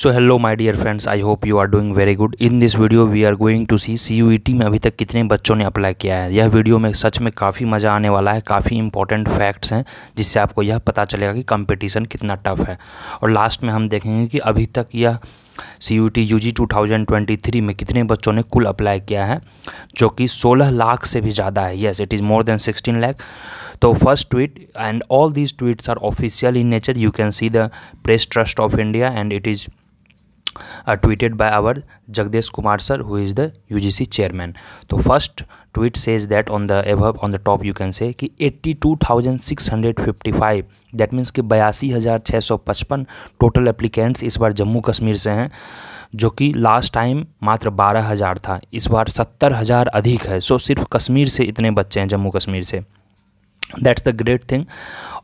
So hello my dear friends I hope you are doing very good in this video we are going to see C में अभी तक कितने बच्चों ने apply किया है यह वीडियो में सच में काफ़ी मज़ा आने वाला है काफ़ी इंपॉर्टेंट फैक्ट्स हैं जिससे आपको यह पता चलेगा कि कंपटीशन कितना टफ है और लास्ट में हम देखेंगे कि अभी तक यह C U T U G two thousand twenty three में कितने बच्चों ने कुल अप्लाई किया है जो कि सोलह लाख से भी ज़्यादा है yes it is more than sixteen lakh तो first tweet and all these tweets are official in nature you can see the Press Trust of India and it is uh, tweeted by our Jagdish Kumar sir who is the UGC chairman. So first tweet says that on the एव on the top you can say कि eighty two thousand six hundred fifty five that means कि बयासी हज़ार छः सौ पचपन total applicants इस बार जम्मू कश्मीर से हैं जो कि लास्ट टाइम मात्र बारह हज़ार था इस बार सत्तर हज़ार अधिक है सो सिर्फ कश्मीर से इतने बच्चे हैं जम्मू कश्मीर से दैट्स द ग्रेट थिंग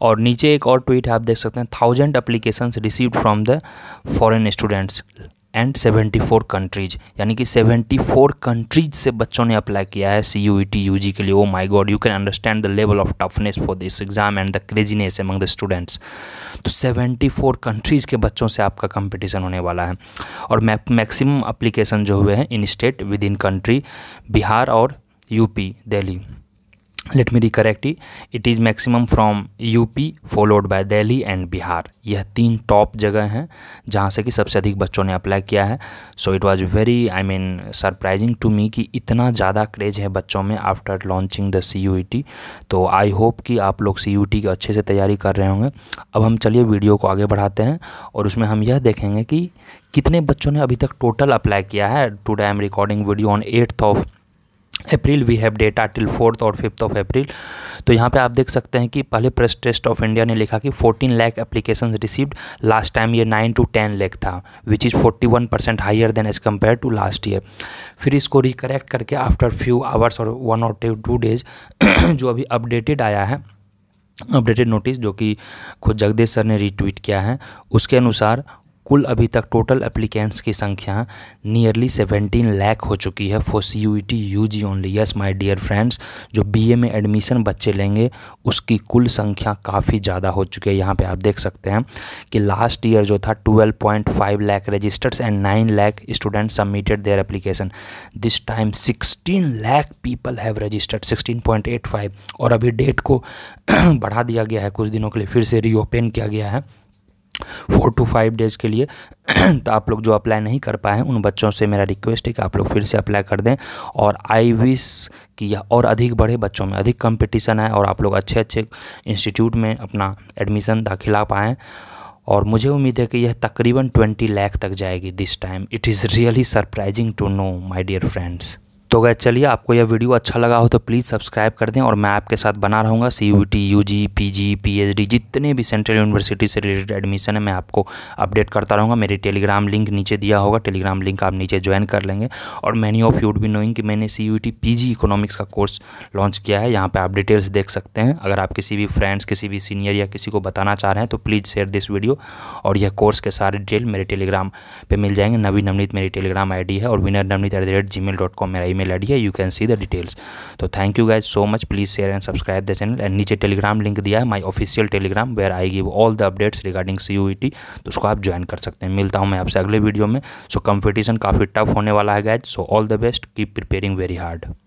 और नीचे एक और ट्वीट है आप देख सकते हैं thousand application receive from the foreign students and seventy four countries यानी कि फ़ोर कंट्रीज से बच्चों ने अप्लाई किया है C U E T U G के लिए oh my god you can understand the level of toughness for this exam and the craziness among the students तो फ़ोर कंट्रीज़ के बच्चों से आपका कंपटिशन होने वाला है और मैक्सिमम अप्लीकेशन जो हुए हैं in state within country Bihar और UP Delhi let me recorrect it is maximum from UP followed by Delhi and Bihar यह तीन टॉप जगह हैं जहाँ से कि सबसे अधिक बच्चों ने अप्लाई किया है so it was very I mean surprising to me कि इतना ज़्यादा क्रेज है बच्चों में after launching the C U T तो आई होप कि आप लोग सी यू टी की अच्छे से तैयारी कर रहे होंगे अब हम चलिए वीडियो को आगे बढ़ाते हैं और उसमें हम यह देखेंगे कि कितने बच्चों ने अभी तक टोटल अप्लाई किया है day I am recording video on eighth of April we have data till fourth और फिफ्थ ऑफ अप्रैल तो यहाँ पे आप देख सकते हैं कि पहले प्रेस टेस्ट ऑफ इंडिया ने लिखा कि 14 lakh application received last time ये 9 टू 10 लाख था which is 41 percent higher than as compare to last year फिर इसको रिकरेक्ट करके आफ्टर फ्यू आवर्स और वन और टू डेज जो अभी अपडेटेड आया है अपडेटेड नोटिस जो कि खुद जगदीश सर ने रिट्वीट किया है उसके अनुसार कुल अभी तक टोटल एप्लीकेंट्स की संख्या नियरली सेवेंटीन लैख हो चुकी है for C U T U G only yes my dear friends जो बी ए में एडमिशन बच्चे लेंगे उसकी कुल संख्या काफ़ी ज़्यादा हो चुकी है यहाँ पे आप देख सकते हैं कि लास्ट ईयर जो था twelve point five lakh registers and nine lakh student submitted their application this time sixteen lakh people have registered sixteen point eight five और अभी डेट को बढ़ा दिया गया है कुछ दिनों के लिए फिर से रीओपन किया गया है फोर टू फाइव डेज़ के लिए तो आप लोग जो अप्लाई नहीं कर पाए हैं उन बच्चों से मेरा रिक्वेस्ट है कि आप लोग फिर से अप्लाई कर दें और आई विश कि यह और अधिक बढ़े बच्चों में अधिक कंपटीशन है और आप लोग अच्छे अच्छे इंस्टीट्यूट में अपना एडमिशन दाखिला पाएँ और मुझे उम्मीद है कि यह तकरीबन ट्वेंटी लैख तक जाएगी this time it is really surprising to know my dear friends तो गए चलिए आपको यह वीडियो अच्छा लगा हो तो प्लीज़ सब्सक्राइब कर दें और मैं आपके साथ बना रहूँगा C U T U G P G P H D जितने भी सेंट्रल यूनिवर्सिटी से रिलेटेड एडमिशन है मैं आपको अपडेट करता रहूँगा मेरी टेलीग्राम लिंक नीचे दिया होगा टेलीग्राम लिंक आप नीचे ज्वाइन कर लेंगे और मैनी ऑफ यूड भी नोइंग कि मैंने C U T P G economics का कोर्स लॉन्च किया है यहाँ पर आप डिटेल्स देख सकते हैं अगर आप किसी भी फ्रेंड्स किसी भी सीनियर या किसी को बताना चाह रहे हैं तो प्लीज़ शेयर दिस वीडियो और यह कोर्स के सारे डिटेल मेरे टेलीग्राम पर मिल जाएंगे नवी नवनीत मेरी टेलीग्राम आई डी है और winner Navneet at the rate Gmail dot com मेरा email I D you can see the details तो thank you guys so much please share and subscribe the channel and नीचे Telegram link दिया है my official Telegram where I give all the updates regarding C U T तो उसको आप join कर सकते हैं मिलता हूँ मैं आपसे अगले वीडियो में सो कम्पिटिशन काफ़ी टफ होने वाला है guys so all the best keep preparing very hard